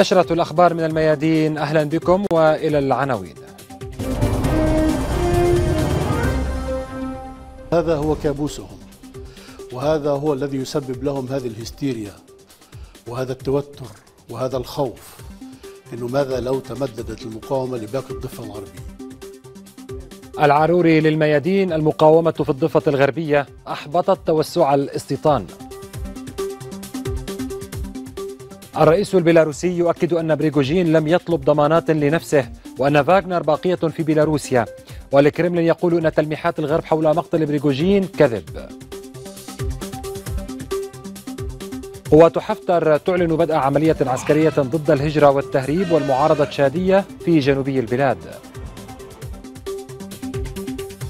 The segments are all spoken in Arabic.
نشرة الأخبار من الميادين أهلا بكم وإلى العناوين هذا هو كابوسهم وهذا هو الذي يسبب لهم هذه الهستيريا وهذا التوتر وهذا الخوف انه ماذا لو تمددت المقاومه لباقي الضفه الغربيه العروري للميادين المقاومه في الضفه الغربيه احبطت توسع الاستيطان الرئيس البيلاروسي يؤكد أن بريغوجين لم يطلب ضمانات لنفسه وأن فاغنر باقية في بيلاروسيا والكرملين يقول أن تلميحات الغرب حول مقتل بريغوجين كذب قوات حفتر تعلن بدء عملية عسكرية ضد الهجرة والتهريب والمعارضة الشادية في جنوبي البلاد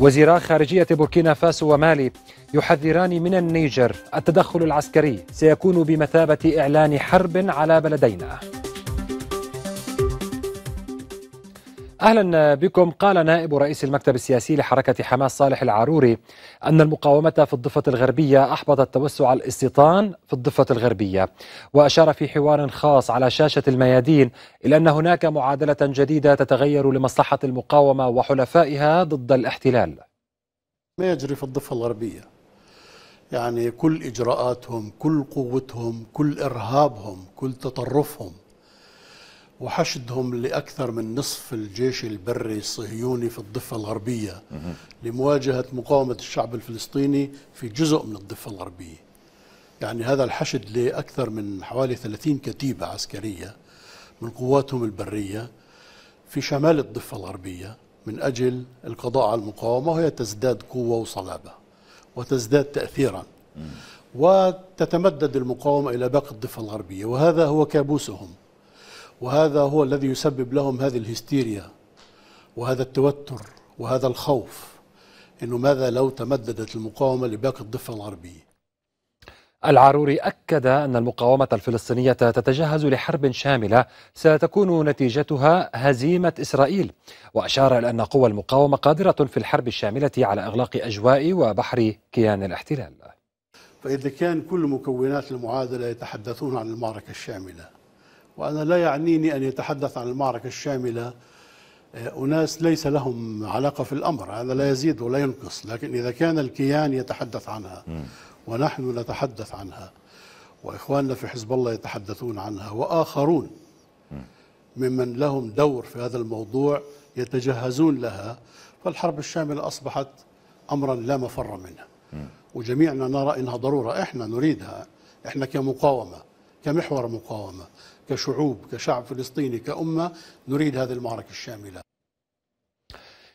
وزيرا خارجية بوركينا فاسو ومالي يحذران من النيجر التدخل العسكري سيكون بمثابة إعلان حرب على بلدينا اهلا بكم قال نائب رئيس المكتب السياسي لحركه حماس صالح العروري ان المقاومه في الضفه الغربيه احبطت توسع الاستيطان في الضفه الغربيه واشار في حوار خاص على شاشه الميادين الى ان هناك معادله جديده تتغير لمصلحه المقاومه وحلفائها ضد الاحتلال ما يجري في الضفه الغربيه يعني كل إجراءاتهم كل قوتهم كل إرهابهم كل تطرفهم وحشدهم لأكثر من نصف الجيش البري الصهيوني في الضفة الغربية لمواجهة مقاومة الشعب الفلسطيني في جزء من الضفة الغربية يعني هذا الحشد لأكثر من حوالي 30 كتيبة عسكرية من قواتهم البرية في شمال الضفة الغربية من أجل القضاء على المقاومة وهي تزداد قوة وصلابة وتزداد تأثيرا وتتمدد المقاومة إلى باقي الضفة الغربية وهذا هو كابوسهم وهذا هو الذي يسبب لهم هذه الهستيريا وهذا التوتر وهذا الخوف انه ماذا لو تمددت المقاومه لباقي الضفه الغربيه العروري أكد أن المقاومة الفلسطينية تتجهز لحرب شاملة ستكون نتيجتها هزيمة إسرائيل وأشار إلى أن قوى المقاومة قادرة في الحرب الشاملة على إغلاق أجواء وبحر كيان الاحتلال فإذا كان كل مكونات المعادلة يتحدثون عن المعركة الشاملة وأنا لا يعنيني أن يتحدث عن المعركة الشاملة آه، أناس ليس لهم علاقة في الأمر هذا لا يزيد ولا ينقص لكن إذا كان الكيان يتحدث عنها ونحن نتحدث عنها وإخواننا في حزب الله يتحدثون عنها وآخرون ممن لهم دور في هذا الموضوع يتجهزون لها فالحرب الشاملة أصبحت أمرا لا مفر منه وجميعنا نرى إنها ضرورة إحنا نريدها إحنا كمقاومة كمحور مقاومة كشعوب كشعب فلسطيني كأمة نريد هذه المعركة الشاملة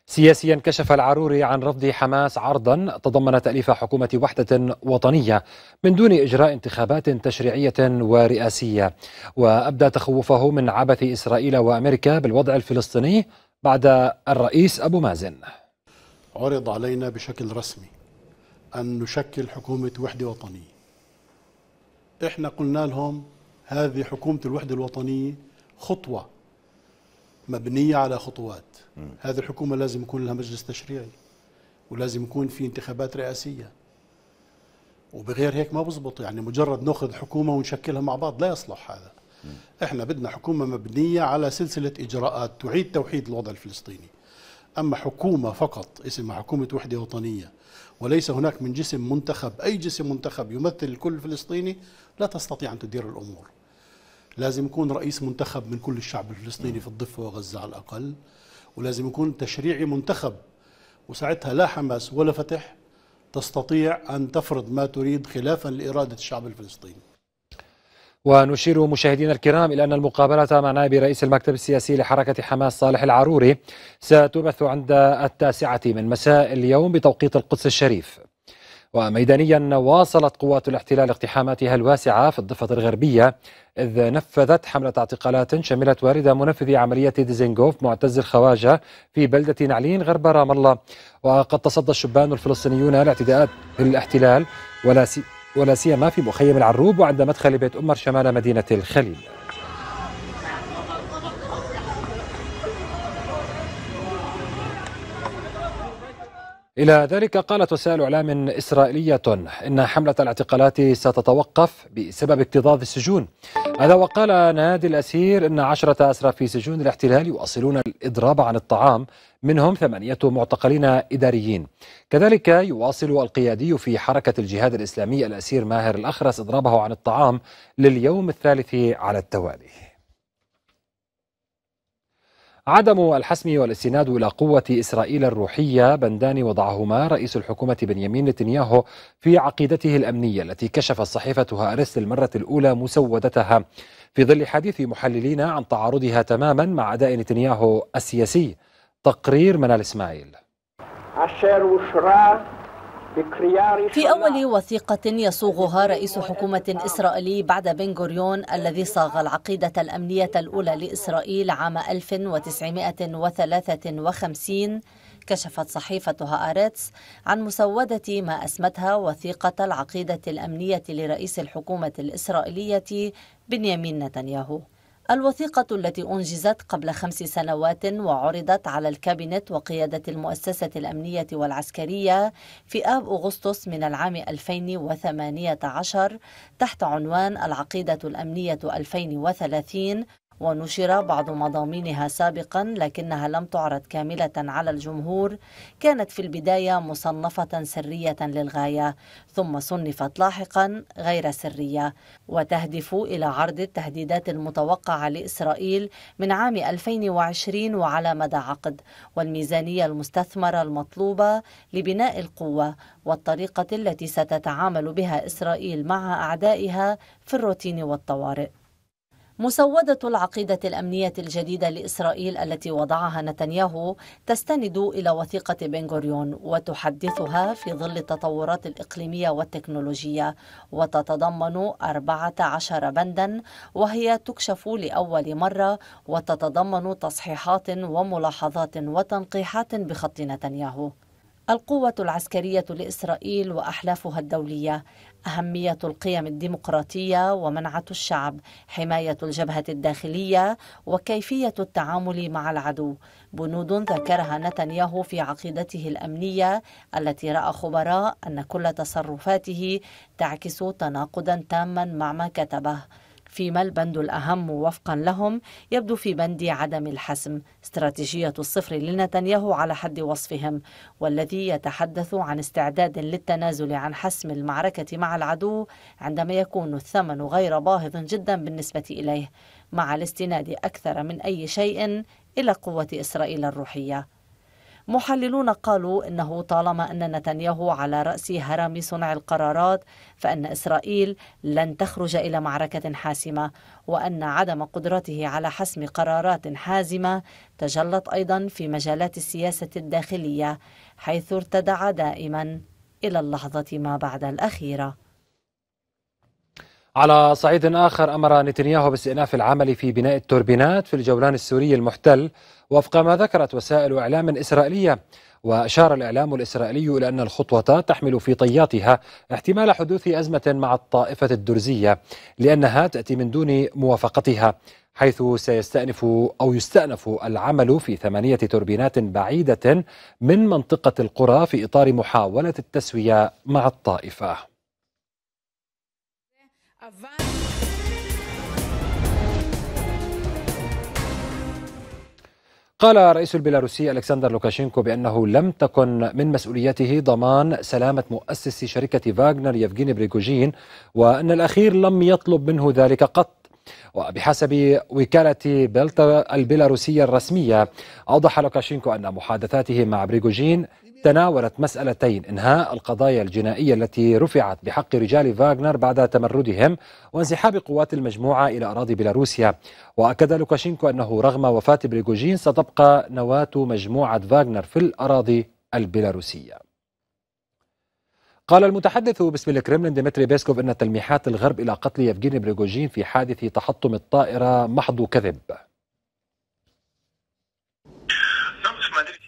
سياسيا كشف العروري عن رفض حماس عرضا تضمن تأليف حكومة وحدة وطنية من دون إجراء انتخابات تشريعية ورئاسية وأبدى تخوفه من عبث إسرائيل وأمريكا بالوضع الفلسطيني بعد الرئيس أبو مازن عرض علينا بشكل رسمي أن نشكل حكومة وحدة وطنية إحنا قلنا لهم هذه حكومة الوحدة الوطنية خطوة مبنيه على خطوات م. هذه الحكومه لازم يكون لها مجلس تشريعي ولازم يكون في انتخابات رئاسيه وبغير هيك ما بزبط يعني مجرد ناخذ حكومه ونشكلها مع بعض لا يصلح هذا م. احنا بدنا حكومه مبنيه على سلسله اجراءات تعيد توحيد الوضع الفلسطيني اما حكومه فقط اسمها حكومه وحده وطنيه وليس هناك من جسم منتخب اي جسم منتخب يمثل الكل الفلسطيني لا تستطيع ان تدير الامور لازم يكون رئيس منتخب من كل الشعب الفلسطيني في الضفة وغزة على الأقل ولازم يكون تشريعي منتخب وساعتها لا حماس ولا فتح تستطيع أن تفرض ما تريد خلافا لإرادة الشعب الفلسطيني ونشير مشاهدينا الكرام إلى أن المقابلة مع نائب رئيس المكتب السياسي لحركة حماس صالح العروري ستبث عند التاسعة من مساء اليوم بتوقيت القدس الشريف وميدانيا واصلت قوات الاحتلال اقتحاماتها الواسعة في الضفة الغربية إذ نفذت حملة اعتقالات شملت والد منفذي عملية ديزنغوف معتز الخواجة في بلدة نعلين غرب رام الله وقد تصدى الشبان الفلسطينيون لاعتداءات الاحتلال ولا سيما في مخيم العروب وعند مدخل بيت أمر شمال مدينة الخليل إلى ذلك قالت وسائل إعلام إسرائيلية إن حملة الاعتقالات ستتوقف بسبب اكتظاظ السجون هذا وقال نادي الأسير إن عشرة أسرى في سجون الاحتلال يواصلون الإضراب عن الطعام منهم ثمانية معتقلين إداريين كذلك يواصل القيادي في حركة الجهاد الإسلامي الأسير ماهر الأخرس إضرابه عن الطعام لليوم الثالث على التوالي عدم الحسم والاستناد إلى قوة إسرائيل الروحية بندان وضعهما رئيس الحكومة بنيامين نتنياهو في عقيدته الأمنية التي كشفت صحيفة هارس للمرة الأولى مسودتها في ظل حديث محللين عن تعارضها تماما مع أداء نتنياهو السياسي تقرير منال إسماعيل في أول وثيقة يصوغها رئيس حكومة إسرائيلي بعد بن غوريون الذي صاغ العقيدة الأمنية الأولى لإسرائيل عام 1953 كشفت صحيفة هآرتس عن مسودة ما أسمتها وثيقة العقيدة الأمنية لرئيس الحكومة الإسرائيلية بنيامين نتنياهو الوثيقة التي أنجزت قبل خمس سنوات وعرضت على الكابينت وقيادة المؤسسة الأمنية والعسكرية في آب أغسطس من العام 2018 تحت عنوان العقيدة الأمنية 2030 ونشر بعض مضامينها سابقا لكنها لم تعرض كاملة على الجمهور كانت في البداية مصنفة سرية للغاية ثم صنفت لاحقا غير سرية وتهدف إلى عرض التهديدات المتوقعة لإسرائيل من عام 2020 وعلى مدى عقد والميزانية المستثمرة المطلوبة لبناء القوة والطريقة التي ستتعامل بها إسرائيل مع أعدائها في الروتين والطوارئ مسودة العقيدة الأمنية الجديدة لإسرائيل التي وضعها نتنياهو تستند إلى وثيقة بنغوريون وتحدثها في ظل التطورات الإقليمية والتكنولوجية وتتضمن 14 بندا وهي تكشف لأول مرة وتتضمن تصحيحات وملاحظات وتنقيحات بخط نتنياهو القوة العسكرية لإسرائيل وأحلافها الدولية أهمية القيم الديمقراطية ومنعة الشعب حماية الجبهة الداخلية وكيفية التعامل مع العدو بنود ذكرها نتنياهو في عقيدته الأمنية التي رأى خبراء أن كل تصرفاته تعكس تناقضا تاما مع ما كتبه فيما البند الأهم وفقا لهم يبدو في بند عدم الحسم استراتيجية الصفر لنتنياهو على حد وصفهم والذي يتحدث عن استعداد للتنازل عن حسم المعركة مع العدو عندما يكون الثمن غير باهظ جدا بالنسبة إليه مع الاستناد أكثر من أي شيء إلى قوة إسرائيل الروحية محللون قالوا انه طالما ان نتنياهو على راس هرم صنع القرارات فان اسرائيل لن تخرج الى معركه حاسمه وان عدم قدرته على حسم قرارات حازمه تجلت ايضا في مجالات السياسه الداخليه حيث ارتدع دائما الى اللحظه ما بعد الاخيره على صعيد آخر أمر نتنياهو باستئناف العمل في بناء التوربينات في الجولان السوري المحتل وفق ما ذكرت وسائل إعلام إسرائيلية وأشار الإعلام الإسرائيلي إلى أن الخطوة تحمل في طياتها احتمال حدوث أزمة مع الطائفة الدرزية لأنها تأتي من دون موافقتها حيث سيستأنف أو يستأنف العمل في ثمانية توربينات بعيدة من منطقة القرى في إطار محاولة التسوية مع الطائفة قال الرئيس البيلاروسي ألكسندر لوكاشينكو بأنه لم تكن من مسؤوليته ضمان سلامة مؤسس شركة فاغنر يفغيني بريكوجين وأن الأخير لم يطلب منه ذلك قط وبحسب وكالة بيلتا البيلاروسية الرسمية أوضح لوكاشينكو أن محادثاته مع بريغوجين تناولت مسألتين إنهاء القضايا الجنائية التي رفعت بحق رجال فاغنر بعد تمردهم وانسحاب قوات المجموعة إلى أراضي بيلاروسيا وأكد لوكاشينكو أنه رغم وفاة بريغوجين ستبقى نواة مجموعة فاغنر في الأراضي البيلاروسية قال المتحدث باسم الكرملين ديمتري بيسكوف أن تلميحات الغرب إلى قتل يفجيني بريغوجين في حادث تحطم الطائرة محض كذب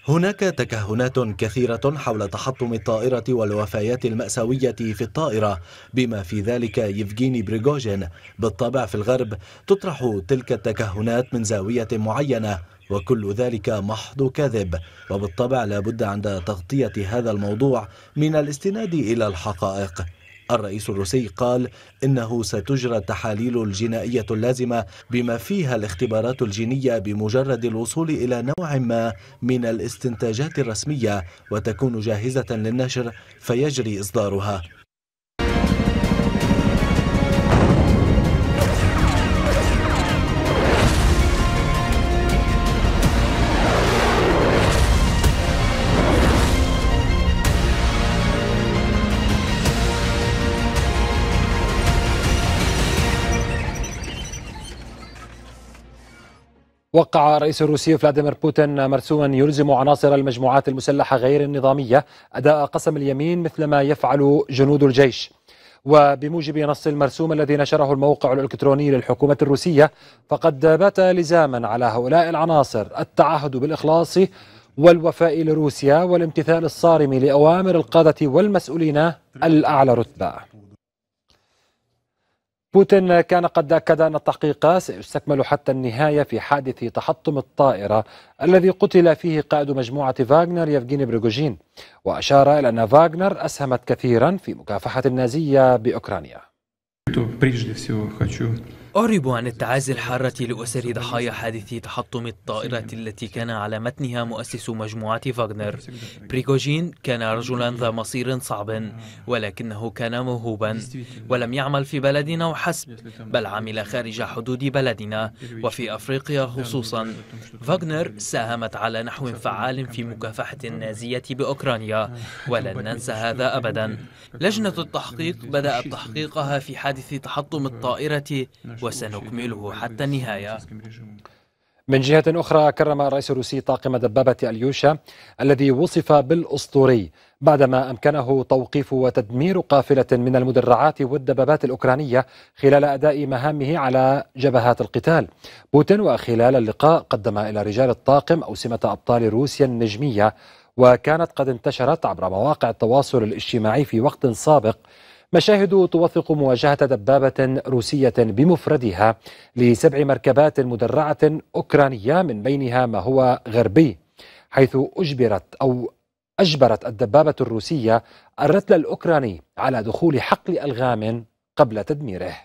هناك تكهنات كثيرة حول تحطم الطائرة والوفيات المأساوية في الطائرة بما في ذلك يفجيني بريغوجين بالطبع في الغرب تطرح تلك التكهنات من زاوية معينة وكل ذلك محض كذب وبالطبع لا بد عند تغطية هذا الموضوع من الاستناد إلى الحقائق الرئيس الروسي قال إنه ستجرى التحاليل الجنائية اللازمة بما فيها الاختبارات الجينية بمجرد الوصول إلى نوع ما من الاستنتاجات الرسمية وتكون جاهزة للنشر فيجري إصدارها وقع الرئيس الروسي فلاديمير بوتين مرسوما يلزم عناصر المجموعات المسلحه غير النظاميه اداء قسم اليمين مثل ما يفعل جنود الجيش وبموجب نص المرسوم الذي نشره الموقع الالكتروني للحكومه الروسيه فقد بات لزاما على هؤلاء العناصر التعهد بالاخلاص والوفاء لروسيا والامتثال الصارم لاوامر القاده والمسؤولين الاعلى رتبه بوتين كان قد أكد أن التحقيق سيستكمل حتى النهاية في حادث تحطم الطائرة الذي قتل فيه قائد مجموعة فاغنر يفجيني بريغوجين وأشار إلى أن فاغنر أسهمت كثيرا في مكافحة النازية بأوكرانيا. أعرب عن التعازي الحارة لأسر ضحايا حادث تحطم الطائرة التي كان على متنها مؤسس مجموعة فاغنر بريغوجين كان رجلا ذا مصير صعب ولكنه كان موهوبا ولم يعمل في بلدنا وحسب بل عمل خارج حدود بلدنا وفي أفريقيا خصوصا فاغنر ساهمت على نحو فعال في مكافحة النازية بأوكرانيا ولن ننسى هذا أبدا لجنة التحقيق بدأت تحقيقها في حادث تحطم الطائرة وسنكمله حتى النهاية من جهة أخرى كرم الرئيس الروسي طاقم دبابة اليوشا الذي وصف بالأسطوري بعدما أمكنه توقيف وتدمير قافلة من المدرعات والدبابات الأوكرانية خلال أداء مهامه على جبهات القتال بوتين وخلال اللقاء قدم إلى رجال الطاقم أوسمة أبطال روسيا النجمية وكانت قد انتشرت عبر مواقع التواصل الاجتماعي في وقت سابق مشاهد توثق مواجهة دبابة روسية بمفردها لسبع مركبات مدرعة أوكرانية من بينها ما هو غربي حيث أجبرت أو أجبرت الدبابة الروسية الرتل الأوكراني على دخول حقل ألغام قبل تدميره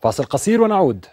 فاصل قصير ونعود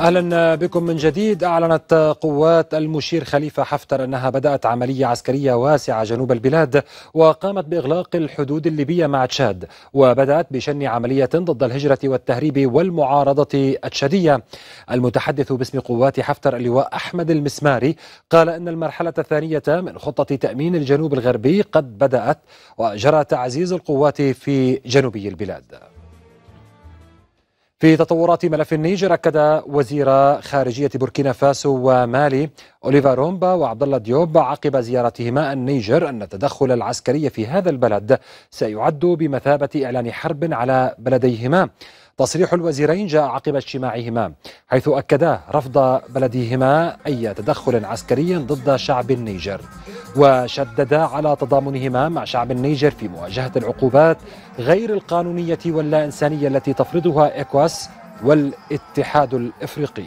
اهلا بكم من جديد اعلنت قوات المشير خليفه حفتر انها بدات عمليه عسكريه واسعه جنوب البلاد وقامت باغلاق الحدود الليبيه مع تشاد وبدات بشن عمليه ضد الهجره والتهريب والمعارضه التشاديه المتحدث باسم قوات حفتر اللواء احمد المسماري قال ان المرحله الثانيه من خطه تامين الجنوب الغربي قد بدات وجرى تعزيز القوات في جنوبي البلاد في تطورات ملف النيجر اكد وزير خارجيه بوركينا فاسو ومالي اوليفا رومبا وعبد الله ديوب عقب زيارتهما النيجر ان التدخل العسكري في هذا البلد سيعد بمثابه اعلان حرب على بلديهما تصريح الوزيرين جاء عقب اجتماعهما حيث أكدا رفض بلديهما أي تدخل عسكري ضد شعب النيجر وشددا على تضامنهما مع شعب النيجر في مواجهة العقوبات غير القانونية واللا إنسانية التي تفرضها إكواس والاتحاد الإفريقي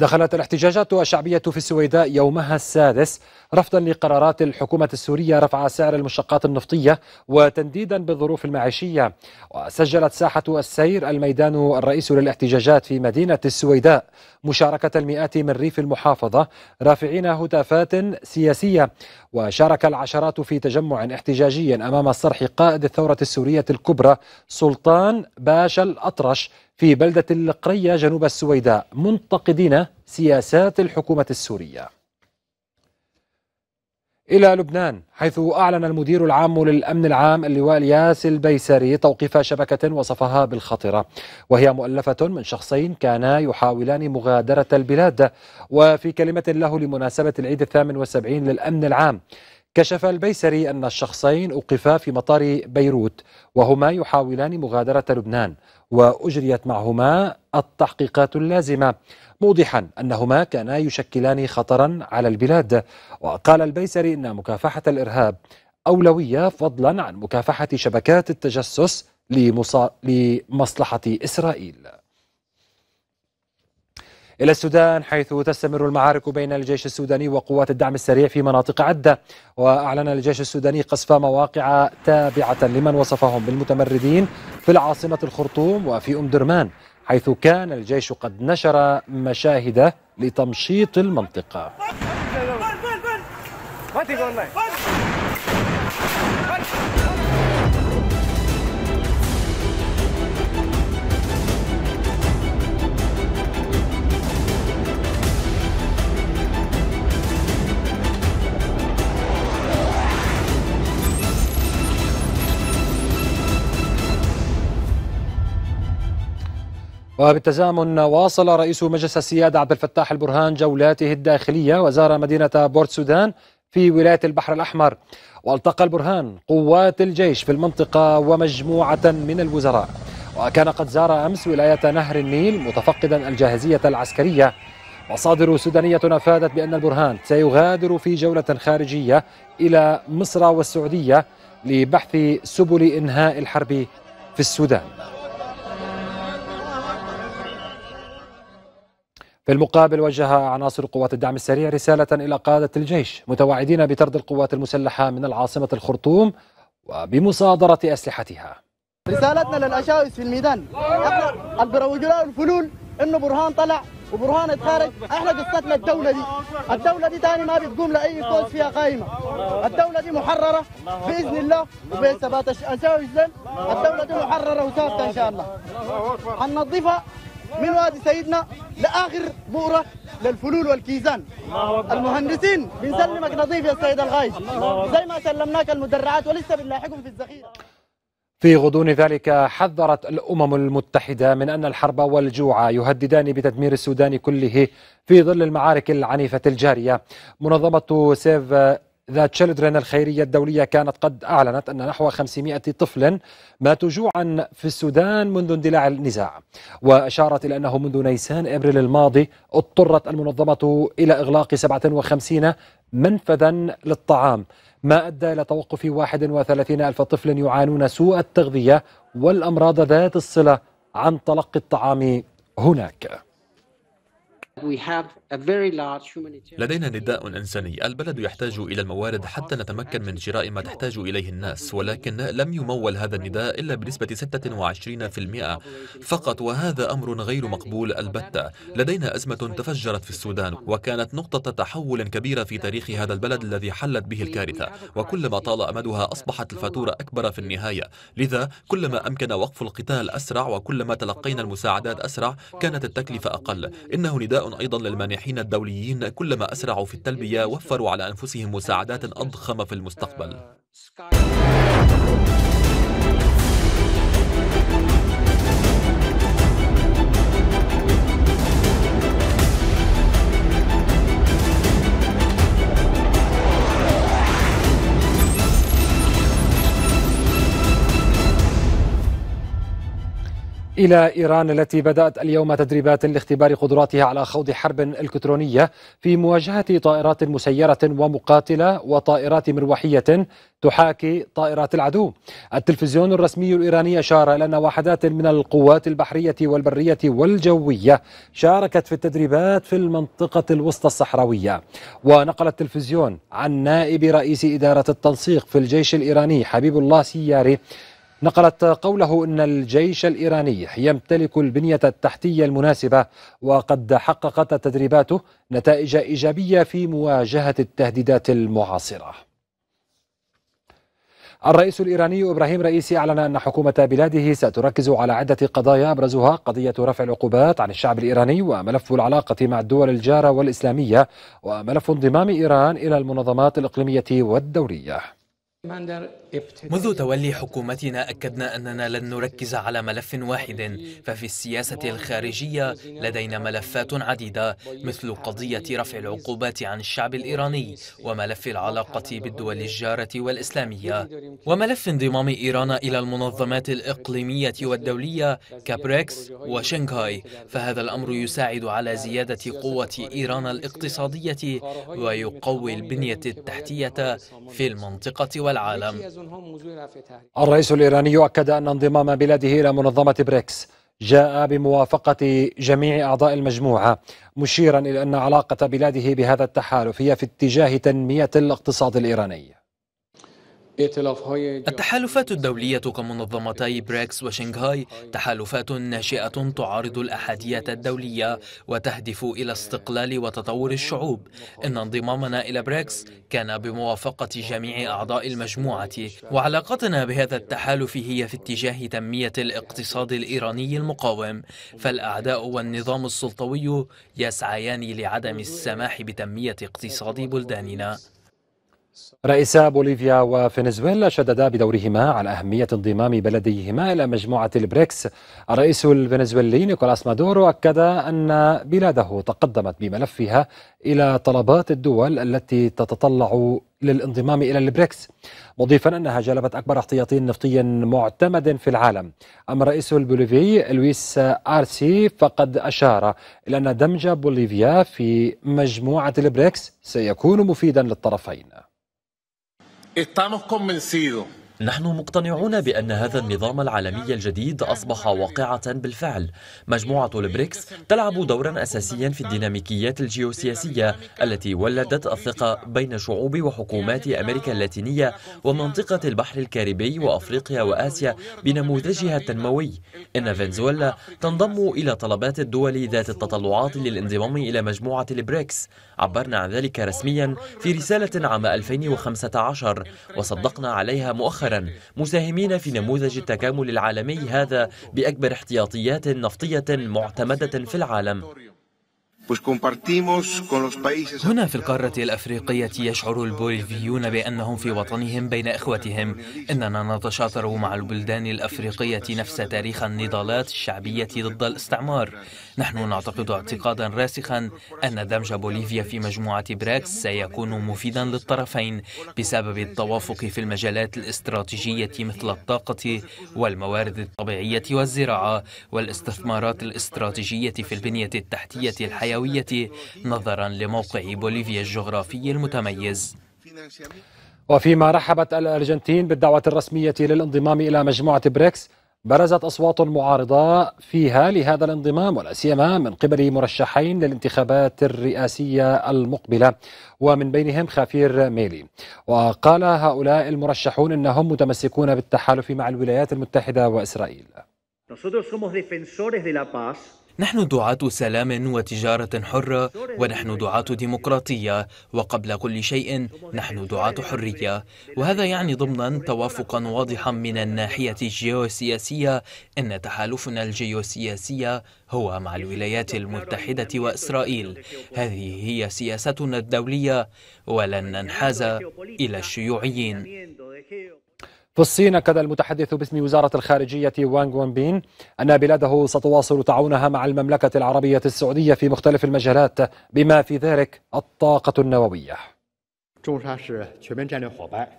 دخلت الاحتجاجات الشعبية في السويداء يومها السادس رفضا لقرارات الحكومة السورية رفع سعر المشتقات النفطية وتنديدا بالظروف المعيشية وسجلت ساحة السير الميدان الرئيس للاحتجاجات في مدينة السويداء مشاركة المئات من ريف المحافظة رافعين هتافات سياسية وشارك العشرات في تجمع احتجاجي أمام صرح قائد الثورة السورية الكبرى سلطان باشا الأطرش في بلدة القرية جنوب السويداء منتقدين سياسات الحكومة السورية إلى لبنان حيث أعلن المدير العام للأمن العام اللواء الياس البيسري توقيف شبكة وصفها بالخطرة وهي مؤلفة من شخصين كانا يحاولان مغادرة البلاد وفي كلمة له لمناسبة العيد الثامن والسبعين للأمن العام كشف البيسري أن الشخصين أوقفا في مطار بيروت وهما يحاولان مغادرة لبنان وأجريت معهما التحقيقات اللازمة موضحا أنهما كانا يشكلان خطرا على البلاد وقال البيسري أن مكافحة الإرهاب أولوية فضلا عن مكافحة شبكات التجسس لمصلحة إسرائيل إلى السودان حيث تستمر المعارك بين الجيش السوداني وقوات الدعم السريع في مناطق عدة وأعلن الجيش السوداني قصف مواقع تابعة لمن وصفهم بالمتمردين في العاصمة الخرطوم وفي أم درمان حيث كان الجيش قد نشر مشاهد لتمشيط المنطقة وبالتزامن واصل رئيس مجلس السيادة عبد الفتاح البرهان جولاته الداخلية وزار مدينة بورت سودان في ولاية البحر الأحمر والتقى البرهان قوات الجيش في المنطقة ومجموعة من الوزراء وكان قد زار أمس ولاية نهر النيل متفقدا الجاهزية العسكرية مصادر سودانية أفادت بأن البرهان سيغادر في جولة خارجية إلى مصر والسعودية لبحث سبل إنهاء الحرب في السودان بالمقابل وجه عناصر قوات الدعم السريع رسالة إلى قادة الجيش متوعدين بطرد القوات المسلحة من العاصمة الخرطوم وبمصادرة أسلحتها رسالتنا للأشاوس في الميدان احنا البروجلاء الفلول انه برهان طلع وبرهان اتخرج احنا قصتنا الدولة دي الدولة دي تاني ما بتقوم لأي فوز فيها قائمة الدولة دي محررة بإذن الله وبثبات الشاوي الدولة دي محررة وثابتة إن شاء الله هننظفها من وادي سيدنا لاخر بؤره للفلول والكيزان المهندسين بنسلمك نظيف يا سيد الغايش زي ما سلمناك المدرعات ولسه بنلاحقهم في الذخيره في غضون ذلك حذرت الامم المتحده من ان الحرب والجوع يهددان بتدمير السودان كله في ظل المعارك العنيفه الجاريه منظمه سيف ذا تشيلدرن الخيرية الدولية كانت قد أعلنت أن نحو 500 طفل ماتوا جوعا في السودان منذ اندلاع النزاع وأشارت إلى أنه منذ نيسان إبريل الماضي اضطرت المنظمة إلى إغلاق 57 منفذا للطعام ما أدى إلى توقف 31 ألف طفل يعانون سوء التغذية والأمراض ذات الصلة عن تلقي الطعام هناك لدينا نداء إنساني البلد يحتاج إلى الموارد حتى نتمكن من شراء ما تحتاج إليه الناس ولكن لم يمول هذا النداء إلا بنسبة 26% فقط وهذا أمر غير مقبول البتة لدينا أزمة تفجرت في السودان وكانت نقطة تحول كبيرة في تاريخ هذا البلد الذي حلت به الكارثة وكلما طال أمدها أصبحت الفاتورة أكبر في النهاية لذا كلما أمكن وقف القتال أسرع وكلما تلقينا المساعدات أسرع كانت التكلفة أقل إنه نداء أيضا للمانحين الدوليين كلما أسرعوا في التلبية وفروا على أنفسهم مساعدات أضخم في المستقبل إلى إيران التي بدأت اليوم تدريبات لاختبار قدراتها على خوض حرب إلكترونية في مواجهة طائرات مسيرة ومقاتلة وطائرات مروحية تحاكي طائرات العدو. التلفزيون الرسمي الإيراني أشار إلى أن وحدات من القوات البحرية والبرية والجوية شاركت في التدريبات في المنطقة الوسطى الصحراوية. ونقل التلفزيون عن نائب رئيس إدارة التنسيق في الجيش الإيراني حبيب الله سياري نقلت قوله ان الجيش الايراني يمتلك البنيه التحتيه المناسبه وقد حققت تدريباته نتائج ايجابيه في مواجهه التهديدات المعاصره. الرئيس الإيراني إبراهيم رئيسي أعلن أن حكومة بلاده ستركز على عدة قضايا أبرزها قضية رفع العقوبات عن الشعب الإيراني وملف العلاقة مع الدول الجارة والإسلامية وملف انضمام إيران إلى المنظمات الإقليمية والدولية منذ تولي حكومتنا أكدنا أننا لن نركز على ملف واحد ففي السياسة الخارجية لدينا ملفات عديدة مثل قضية رفع العقوبات عن الشعب الإيراني وملف العلاقة بالدول الجارة والإسلامية وملف انضمام إيران إلى المنظمات الإقليمية والدولية كابريكس وشنغهاي فهذا الأمر يساعد على زيادة قوة إيران الاقتصادية ويقوي البنية التحتية في المنطقة والعالم. والعالم الرئيس الإيراني أكد أن انضمام بلاده إلى منظمة بريكس جاء بموافقة جميع أعضاء المجموعة مشيرا إلى أن علاقة بلاده بهذا التحالف هي في اتجاه تنمية الاقتصاد الإيراني التحالفات الدولية كمنظمتي بريكس وشنغهاي تحالفات ناشئة تعارض الأحادية الدولية وتهدف إلى استقلال وتطور الشعوب إن انضمامنا إلى بريكس كان بموافقة جميع أعضاء المجموعة وعلاقتنا بهذا التحالف هي في اتجاه تنمية الاقتصاد الإيراني المقاوم فالأعداء والنظام السلطوي يسعيان لعدم السماح بتنمية اقتصاد بلداننا رئيسا بوليفيا وفنزويلا شددا بدورهما على أهمية انضمام بلديهما إلى مجموعة البريكس الرئيس الفنزويلي نيكولاس مادورو أكد أن بلاده تقدمت بملفها إلى طلبات الدول التي تتطلع للانضمام إلى البريكس مضيفا أنها جلبت أكبر احتياطي نفطي معتمد في العالم أما الرئيس البوليفي لويس آرسي فقد أشار إلى أن دمج بوليفيا في مجموعة البريكس سيكون مفيدا للطرفين نحن مقتنعون بأن هذا النظام العالمي الجديد أصبح واقعة بالفعل مجموعة البريكس تلعب دورا أساسيا في الديناميكيات الجيوسياسية التي ولدت الثقة بين شعوب وحكومات أمريكا اللاتينية ومنطقة البحر الكاريبي وأفريقيا وآسيا بنموذجها التنموي إن فنزويلا تنضم إلى طلبات الدول ذات التطلعات للانضمام إلى مجموعة البريكس عبرنا عن ذلك رسميا في رسالة عام 2015 وصدقنا عليها مؤخرا مساهمين في نموذج التكامل العالمي هذا بأكبر احتياطيات نفطية معتمدة في العالم هنا في القارة الأفريقية يشعر البوليفيون بأنهم في وطنهم بين إخوتهم إننا نتشاطر مع البلدان الأفريقية نفس تاريخ النضالات الشعبية ضد الاستعمار نحن نعتقد اعتقادا راسخا أن دمج بوليفيا في مجموعة براكس سيكون مفيدا للطرفين بسبب التوافق في المجالات الاستراتيجية مثل الطاقة والموارد الطبيعية والزراعة والاستثمارات الاستراتيجية في البنية التحتية الحيوية الآسيوية نظرا لموقع بوليفيا الجغرافي المتميز وفيما رحبت الأرجنتين بالدعوة الرسمية للانضمام إلى مجموعة بريكس برزت أصوات معارضة فيها لهذا الانضمام ولا سيما من قبل مرشحين للانتخابات الرئاسية المقبلة ومن بينهم خافير ميلي وقال هؤلاء المرشحون أنهم متمسكون بالتحالف مع الولايات المتحدة وإسرائيل نحن دعاة سلام وتجارة حرة ونحن دعاة ديمقراطية وقبل كل شيء نحن دعاة حرية وهذا يعني ضمنا توافقا واضحا من الناحية الجيوسياسية أن تحالفنا الجيوسياسي هو مع الولايات المتحدة وإسرائيل هذه هي سياستنا الدولية ولن ننحاز إلى الشيوعيين في الصين أكد المتحدث باسم وزارة الخارجية وانغ وانبين أن بلاده ستواصل تعاونها مع المملكة العربية السعودية في مختلف المجالات بما في ذلك الطاقة النووية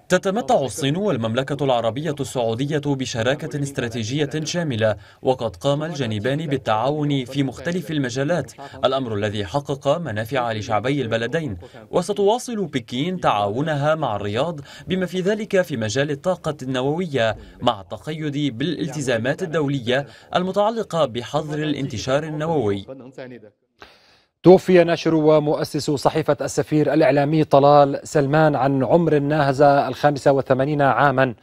تتمتع الصين والمملكة العربية السعودية بشراكة استراتيجية شاملة وقد قام الجانبان بالتعاون في مختلف المجالات الأمر الذي حقق منافع لشعبي البلدين وستواصل بكين تعاونها مع الرياض بما في ذلك في مجال الطاقة النووية مع التقيد بالالتزامات الدولية المتعلقة بحظر الانتشار النووي توفي ناشر ومؤسس صحيفة السفير الإعلامي طلال سلمان عن عمر ناهز الخامسة وثمانين عاما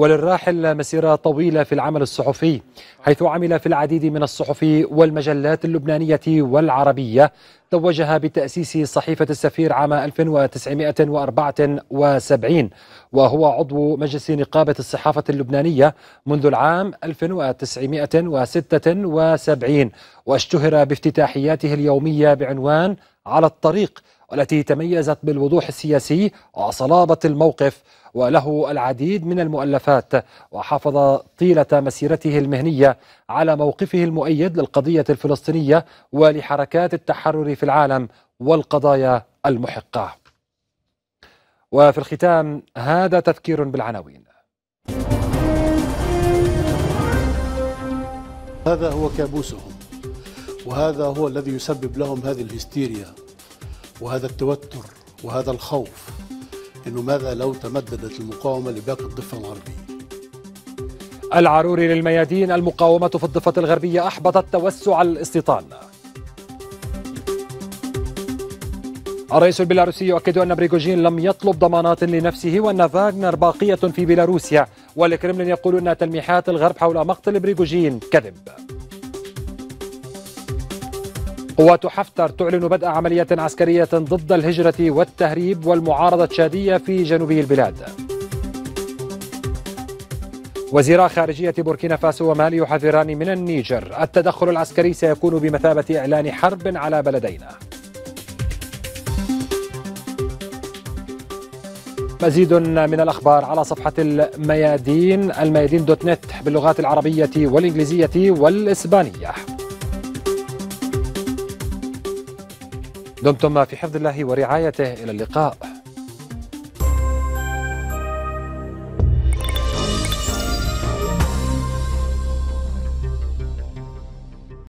وللراحل مسيرة طويلة في العمل الصحفي حيث عمل في العديد من الصحف والمجلات اللبنانية والعربية توجها بتأسيس صحيفة السفير عام 1974 وهو عضو مجلس نقابة الصحافة اللبنانية منذ العام 1976 واشتهر بافتتاحياته اليومية بعنوان على الطريق والتي تميزت بالوضوح السياسي وصلابة الموقف وله العديد من المؤلفات وحافظ طيلة مسيرته المهنية على موقفه المؤيد للقضية الفلسطينية ولحركات التحرر في العالم والقضايا المحقة وفي الختام هذا تذكير بالعناوين هذا هو كابوسهم وهذا هو الذي يسبب لهم هذه الهستيريا وهذا التوتر وهذا الخوف انه ماذا لو تمددت المقاومه لباقي الضفه الغربيه العروري للميادين المقاومة في الضفة الغربية أحبطت توسع الاستيطان الرئيس البيلاروسي يؤكد أن بريغوجين لم يطلب ضمانات لنفسه وأن فاغنر باقية في بيلاروسيا والكرملين يقول أن تلميحات الغرب حول مقتل بريغوجين كذب قوات حفتر تعلن بدء عملية عسكرية ضد الهجرة والتهريب والمعارضة التشادية في جنوبي البلاد وزيرا خارجية بوركينا فاسو ومالي يحذران من النيجر التدخل العسكري سيكون بمثابة إعلان حرب على بلدينا مزيد من الأخبار على صفحة الميادين الميادين دوت نت باللغات العربية والإنجليزية والإسبانية دمتم في حفظ الله ورعايته إلى اللقاء